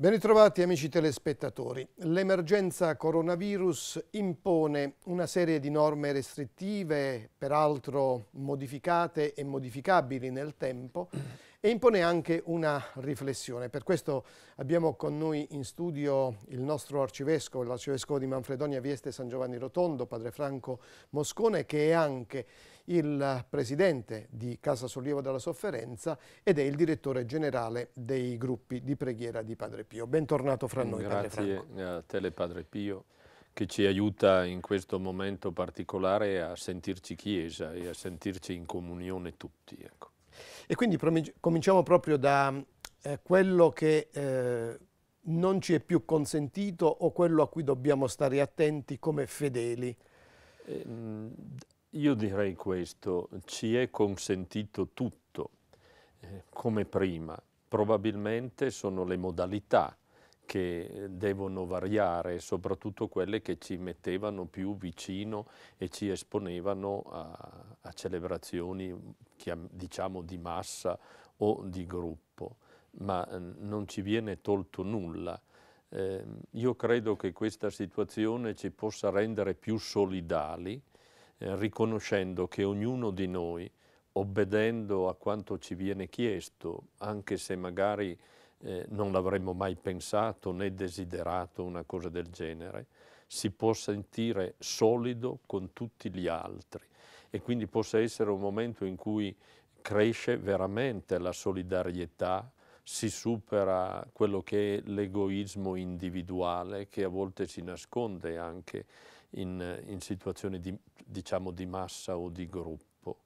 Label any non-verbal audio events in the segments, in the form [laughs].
Ben ritrovati amici telespettatori. L'emergenza coronavirus impone una serie di norme restrittive, peraltro modificate e modificabili nel tempo, e impone anche una riflessione. Per questo abbiamo con noi in studio il nostro arcivescovo, l'arcivescovo di Manfredonia Vieste San Giovanni Rotondo, padre Franco Moscone, che è anche il presidente di Casa Sollievo dalla Sofferenza ed è il direttore generale dei gruppi di preghiera di Padre Pio. Bentornato fra noi, Grazie padre Franco. a te, Padre Pio che ci aiuta in questo momento particolare a sentirci chiesa e a sentirci in comunione tutti. Ecco. E quindi cominciamo proprio da eh, quello che eh, non ci è più consentito o quello a cui dobbiamo stare attenti come fedeli. Ehm, io direi questo, ci è consentito tutto, eh, come prima. Probabilmente sono le modalità che devono variare, soprattutto quelle che ci mettevano più vicino e ci esponevano a, a celebrazioni diciamo di massa o di gruppo, ma ehm, non ci viene tolto nulla. Eh, io credo che questa situazione ci possa rendere più solidali, eh, riconoscendo che ognuno di noi, obbedendo a quanto ci viene chiesto, anche se magari eh, non l'avremmo mai pensato né desiderato una cosa del genere, si può sentire solido con tutti gli altri e quindi possa essere un momento in cui cresce veramente la solidarietà, si supera quello che è l'egoismo individuale che a volte si nasconde anche in, in situazioni di, diciamo di massa o di gruppo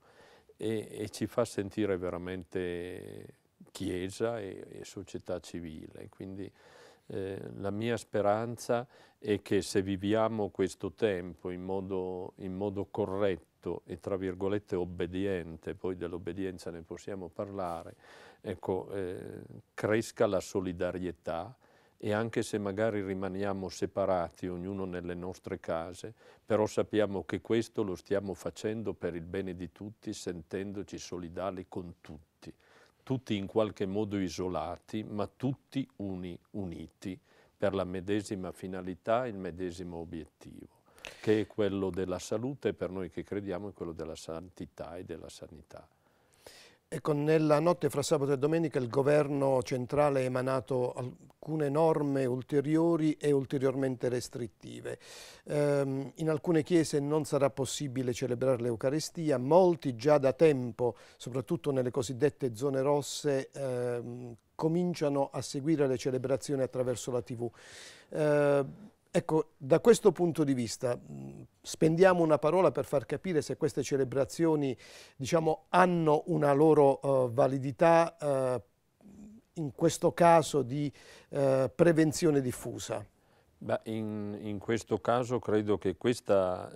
e, e ci fa sentire veramente Chiesa e, e società civile. Quindi eh, la mia speranza è che se viviamo questo tempo in modo, in modo corretto e tra virgolette obbediente, poi dell'obbedienza ne possiamo parlare, ecco, eh, cresca la solidarietà e anche se magari rimaniamo separati, ognuno nelle nostre case, però sappiamo che questo lo stiamo facendo per il bene di tutti, sentendoci solidali con tutti tutti in qualche modo isolati, ma tutti uni, uniti per la medesima finalità, e il medesimo obiettivo che è quello della salute per noi che crediamo è quello della santità e della sanità. Ecco, nella notte fra sabato e domenica il governo centrale ha emanato alcune norme ulteriori e ulteriormente restrittive. Ehm, in alcune chiese non sarà possibile celebrare l'Eucarestia, molti già da tempo, soprattutto nelle cosiddette zone rosse, ehm, cominciano a seguire le celebrazioni attraverso la TV. Ehm, Ecco, da questo punto di vista spendiamo una parola per far capire se queste celebrazioni diciamo, hanno una loro eh, validità, eh, in questo caso di eh, prevenzione diffusa. Beh, in, in, questo caso credo che questa,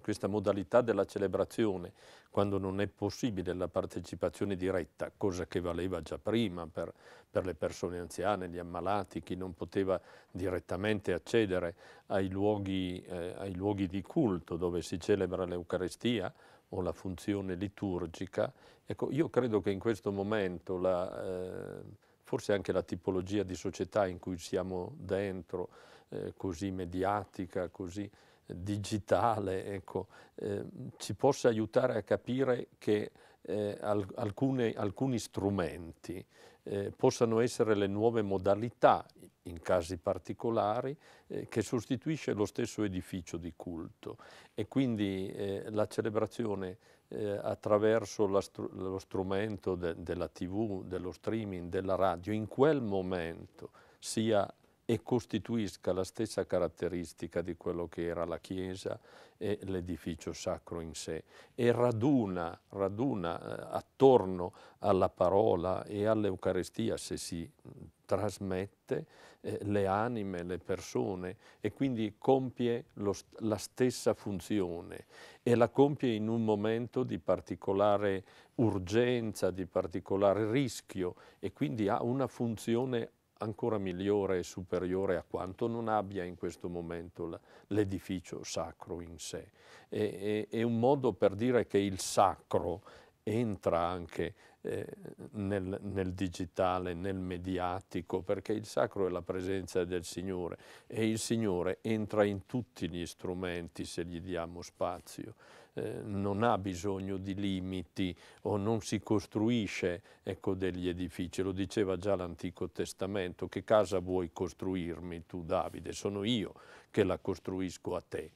questa, modalità della celebrazione, quando non è possibile la partecipazione diretta, cosa che valeva già prima per, per le persone anziane, gli ammalati, chi non poteva direttamente accedere ai luoghi, eh, ai luoghi di culto dove si celebra l'Eucarestia, o la funzione liturgica. Ecco, io credo che in questo momento, la, eh, forse anche la tipologia di società in cui siamo dentro, eh, così mediatica, così digitale, ecco, eh, ci possa aiutare a capire che eh, alcune, alcuni strumenti eh, possano essere le nuove modalità, in casi particolari, eh, che sostituisce lo stesso edificio di culto. E quindi eh, la celebrazione eh, attraverso str lo strumento de della tv, dello streaming, della radio, in quel momento sia e costituisca la stessa caratteristica di quello che era la Chiesa e l'edificio sacro in sé e raduna, raduna eh, attorno alla parola e all'Eucarestia se si mm, trasmette eh, le anime, le persone e quindi compie lo, la stessa funzione e la compie in un momento di particolare urgenza, di particolare rischio e quindi ha una funzione ancora migliore e superiore a quanto non abbia in questo momento l'edificio sacro in sé. è un modo per dire che il sacro entra anche eh, nel, nel, digitale, nel mediatico, perché il sacro è la presenza del Signore e il Signore entra in tutti gli strumenti se gli diamo spazio. Eh, non ha bisogno di limiti o non si costruisce ecco, degli edifici. Lo diceva già l'Antico Testamento, che casa vuoi costruirmi tu Davide? Sono io che la costruisco a te.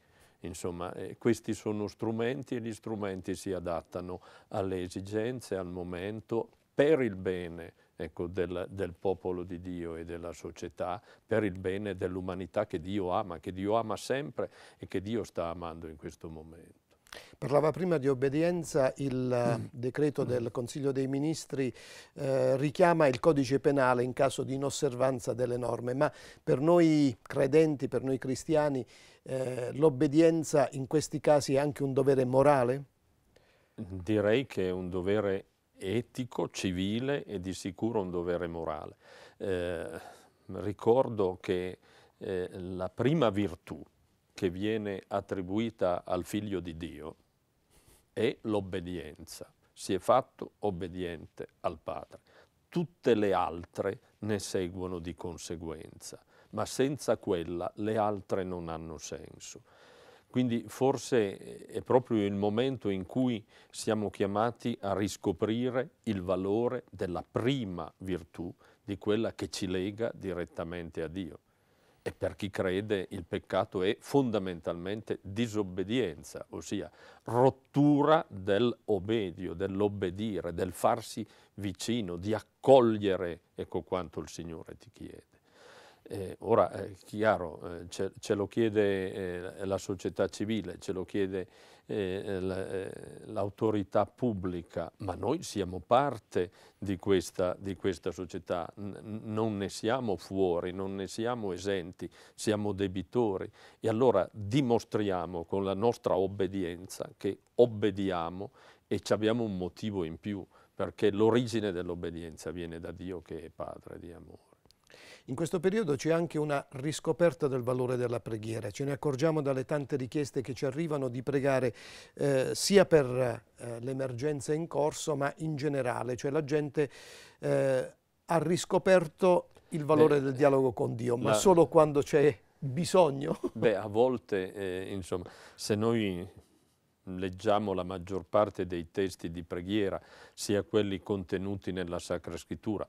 Insomma, eh, questi sono strumenti e gli strumenti si adattano alle esigenze, al momento, per il bene ecco, del, del, popolo di Dio e della società, per il bene dell'umanità che Dio ama, che Dio ama sempre e che Dio sta amando in questo momento. Parlava prima di obbedienza, il eh, mm. decreto mm. del Consiglio dei Ministri eh, richiama il codice penale in caso di inosservanza delle norme, ma per noi credenti, per noi cristiani, eh, l'obbedienza in questi casi è anche un dovere morale? Direi che è un dovere etico, civile e di sicuro un dovere morale. Eh, ricordo che eh, la prima virtù che viene attribuita al figlio di Dio è l'obbedienza. Si è fatto obbediente al Padre. Tutte le altre ne seguono di conseguenza, ma senza quella le altre non hanno senso. Quindi forse è proprio il momento in cui siamo chiamati a riscoprire il valore della prima virtù, di quella che ci lega direttamente a Dio e per chi crede il peccato è fondamentalmente disobbedienza, ossia rottura dell'obedio, dell'obbedire, del farsi vicino, di accogliere ecco quanto il Signore ti chiede. Eh, ora è eh, chiaro, eh, ce, ce, lo chiede eh, la società civile, ce lo chiede eh, eh, l'autorità pubblica, ma noi siamo parte di questa, di questa società, N non ne siamo fuori, non ne siamo esenti, siamo debitori e allora dimostriamo con la nostra obbedienza che obbediamo e abbiamo un motivo in più perché l'origine dell'obbedienza viene da Dio che è Padre di amore. In questo periodo c'è anche una riscoperta del valore della preghiera, ce ne accorgiamo dalle tante richieste che ci arrivano di pregare eh, sia per eh, l'emergenza in corso ma in generale, cioè la gente eh, ha riscoperto il valore Beh, del dialogo con Dio, ma la... solo quando c'è bisogno. [laughs] Beh, a volte, eh, insomma, se noi leggiamo la maggior parte dei testi di preghiera, sia quelli contenuti nella Sacra Scrittura,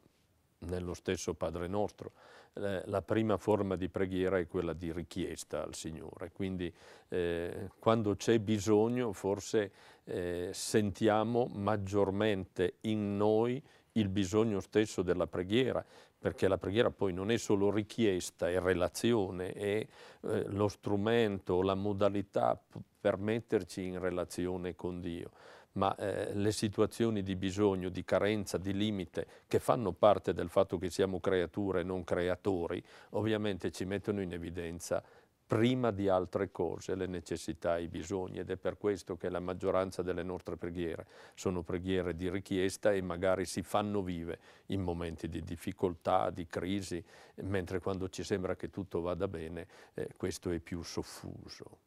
nello stesso Padre nostro. Eh, la prima forma di preghiera è quella di richiesta al Signore, quindi eh, quando c'è bisogno forse eh, sentiamo maggiormente in noi il bisogno stesso della preghiera, perché la preghiera poi non è solo richiesta, è relazione, è eh, lo strumento, la modalità per metterci in relazione con Dio ma eh, le situazioni di bisogno, di carenza, di limite che fanno parte del fatto che siamo creature e non creatori, ovviamente ci mettono in evidenza prima di altre cose le necessità e i bisogni ed è per questo che la maggioranza delle nostre preghiere sono preghiere di richiesta e magari si fanno vive in momenti di difficoltà, di crisi, mentre quando ci sembra che tutto vada bene eh, questo è più soffuso.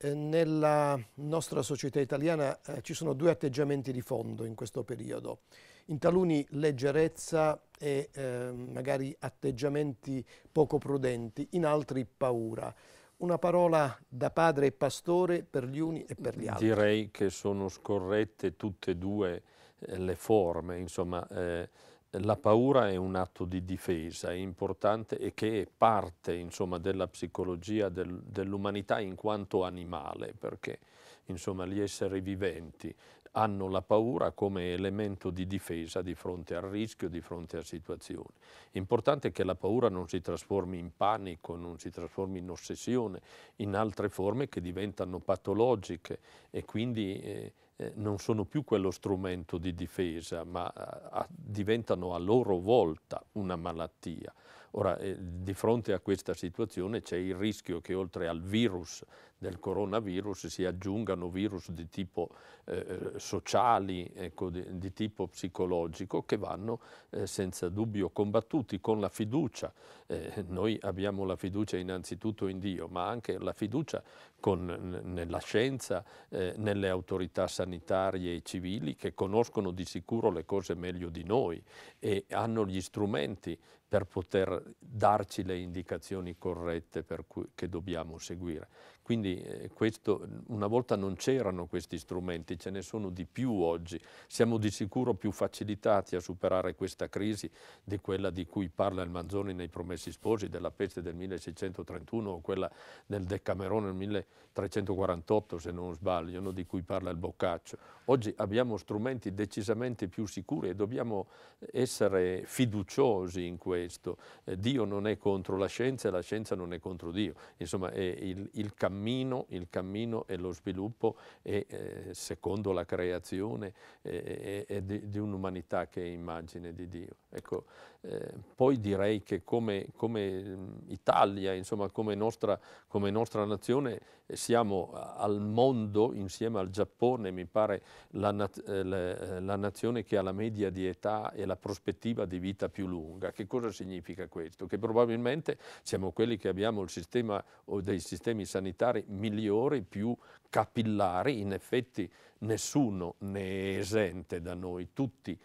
Eh, nella nostra società italiana eh, ci sono due atteggiamenti di fondo in questo periodo. In taluni leggerezza e eh, magari atteggiamenti poco prudenti, in altri paura. Una parola da padre e pastore per gli uni e per gli altri. Direi che sono scorrette tutte e due eh, le forme, insomma, eh, la paura è un atto di difesa, è importante e che è parte insomma, della psicologia del, dell'umanità in quanto animale, perché insomma, gli esseri viventi hanno la paura come elemento di difesa di fronte al rischio, di fronte a situazioni. È importante che la paura non si trasformi in panico, non si trasformi in ossessione, in altre forme che diventano patologiche e quindi... Eh, eh, non sono più quello strumento di difesa, ma eh, a, diventano a loro volta una malattia. Ora, eh, di fronte a questa situazione c'è il rischio che oltre al virus del coronavirus si aggiungano virus di tipo eh, eh, sociali, ecco, di, di, tipo psicologico, che vanno eh, senza dubbio combattuti con la fiducia. Eh, noi abbiamo la fiducia innanzitutto in Dio, ma anche la fiducia con, nella scienza, eh, nelle autorità sanitarie e civili che conoscono di sicuro le cose meglio di noi e hanno gli strumenti per poter darci le indicazioni corrette cui, che dobbiamo seguire. Quindi quindi eh, questo, una volta non c'erano questi strumenti, ce ne sono di più oggi. Siamo di sicuro più facilitati a superare questa crisi di quella di cui parla il Manzoni nei Promessi Sposi, della peste del 1631 o quella del Decamerone nel 1348, se non sbaglio, no? di cui parla il Boccaccio. Oggi abbiamo strumenti decisamente più sicuri e dobbiamo essere fiduciosi in questo. Eh, Dio non è contro la scienza e la scienza non è contro Dio. Insomma, è il, il cammino cammino, il cammino e lo sviluppo è, eh, secondo la creazione è, eh, è, eh, eh, di, di un'umanità che è immagine di Dio. Ecco, eh, poi direi che come, come Italia, insomma come nostra, come nostra, nazione, eh, siamo al mondo insieme al Giappone, mi pare la, eh, la, la, nazione che ha la media di età e la prospettiva di vita più lunga. Che cosa significa questo? Che probabilmente siamo quelli che abbiamo il sistema o dei sistemi sanitari migliori, più capillari, in effetti nessuno ne è esente da noi, tutti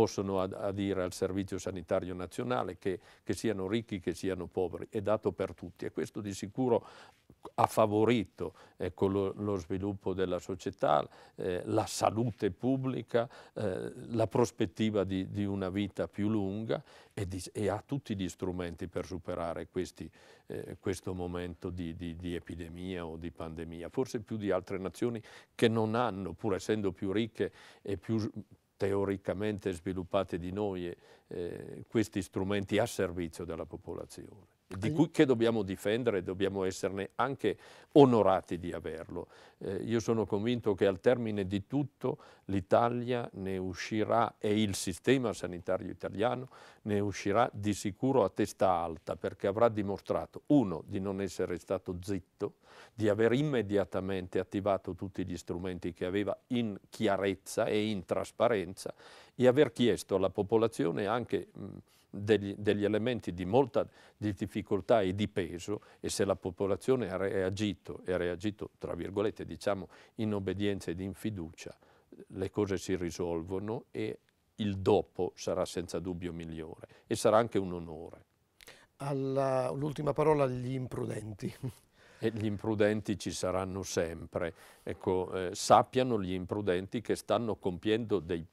possono adire al Servizio Sanitario Nazionale, che, che siano ricchi, che siano poveri, è dato per tutti e questo di sicuro ha favorito ecco, lo, lo, sviluppo della società, eh, la salute pubblica, eh, la prospettiva di, di, una vita più lunga e, di, e, ha tutti gli strumenti per superare questi, eh, questo momento di, di, epidemia o di pandemia, forse più di altre nazioni che non hanno, pur essendo più ricche e più, teoricamente sviluppate di noi eh, questi strumenti a servizio della popolazione di cui, che dobbiamo difendere e dobbiamo esserne anche onorati di averlo. Eh, io sono convinto che al termine di tutto l'Italia ne uscirà e il sistema sanitario italiano ne uscirà di sicuro a testa alta perché avrà dimostrato, uno, di non essere stato zitto, di aver immediatamente attivato tutti gli strumenti che aveva in chiarezza e in trasparenza e aver chiesto alla popolazione anche... Mh, degli, degli elementi di molta di difficoltà e di peso e se la popolazione ha reagito, e ha reagito tra virgolette diciamo in obbedienza ed in fiducia, le cose si risolvono e il dopo sarà senza dubbio migliore e sarà anche un onore. L'ultima parola agli imprudenti. E gli imprudenti ci saranno sempre. Ecco, eh, sappiano gli imprudenti che stanno compiendo dei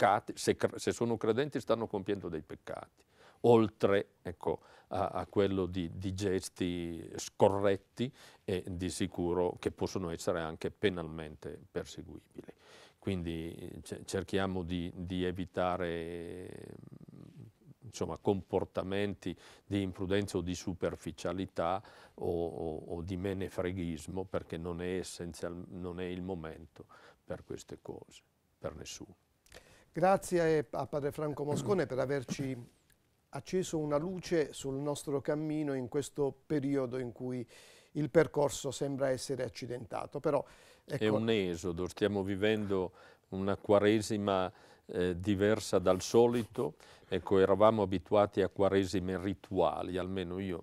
peccati, se, se sono credenti stanno compiendo dei peccati, oltre ecco, a, a, quello di, di, gesti scorretti e di sicuro che possono essere anche penalmente perseguibili. Quindi cerchiamo di, di evitare insomma, comportamenti di imprudenza o di superficialità o, o, o di menefreghismo perché non è, non è il momento per queste cose, per nessuno. Grazie a Padre Franco Moscone per averci acceso una luce sul nostro cammino in questo periodo in cui il percorso sembra essere accidentato. Però, ecco... È un esodo, stiamo vivendo una quaresima eh, diversa dal solito. Ecco, eravamo abituati a quaresime rituali, almeno io,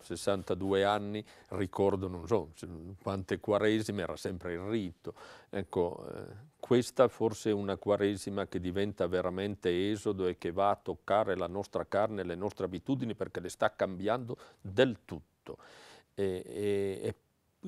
62 anni, ricordo non so quante quaresime, era sempre il rito. Ecco, eh, questa forse è una quaresima che diventa veramente esodo e che va a toccare la nostra carne, le nostre abitudini, perché le sta cambiando del tutto. E, e, e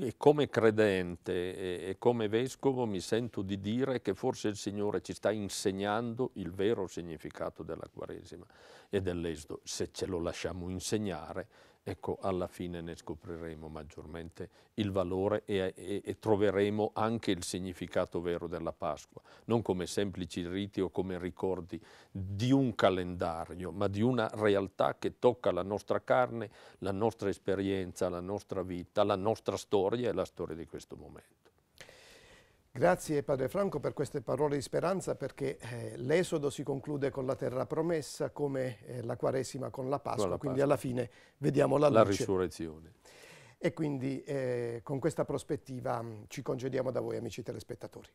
e come credente e, come vescovo mi sento di dire che forse il Signore ci sta insegnando il vero significato della Quaresima e dell'Esodo, se ce lo lasciamo insegnare ecco alla fine ne scopriremo maggiormente il valore e, e, e, troveremo anche il significato vero della Pasqua, non come semplici riti o come ricordi di un calendario, ma di una realtà che tocca la nostra carne, la nostra esperienza, la nostra vita, la nostra storia e la storia di questo momento. Grazie Padre Franco per queste parole di speranza perché eh, l'Esodo si conclude con la terra promessa come eh, la Quaresima con la Pasqua, con la quindi Pasqua. alla fine vediamo la, la luce. La risurrezione. E quindi eh, con questa prospettiva mh, mm, ci congediamo da voi amici telespettatori.